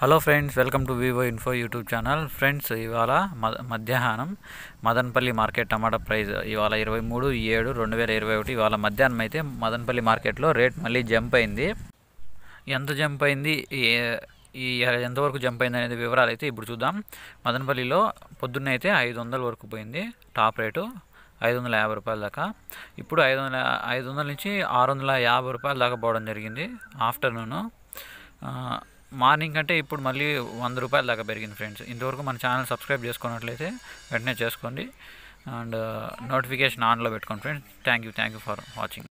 hello friends welcome to Vivo Info YouTube channel friends ఇవాళ మధ్యాహ్నం Madanapalle market టమాటా price ఇవాళ ఇరవై మూడు ఏడు రెండు వేల ఇరవై ఒకటి ఇవాళ మధ్యాహ్నం అయితే మదనపల్లి మార్కెట్లో రేట్ మళ్ళీ జంప్ అయింది ఎంత జంప్ అయింది ఈ ఎంతవరకు జంప్ అయింది అనేది వివరాలు అయితే ఇప్పుడు చూద్దాం మదనపల్లిలో పొద్దున్న అయితే ఐదు వందల వరకు పోయింది టాప్ రేటు ఐదు వందల యాభై రూపాయల దాకా ఇప్పుడు ఐదు వందల ఐదు వందల నుంచి ఆరు వందల యాభై రూపాయల దాకా పోవడం జరిగింది ఆఫ్టర్నూను మార్నింగ్ అంటే ఇప్పుడు మళ్ళీ వంద రూపాయల దాకా పెరిగింది ఫ్రెండ్స్ ఇంతవరకు మన ఛానల్ సబ్స్క్రైబ్ చేసుకున్నట్లయితే వెంటనే చేసుకోండి అండ్ uh, నోటిఫికేషన్ ఆన్లో పెట్టుకోండి friends thank you thank you for watching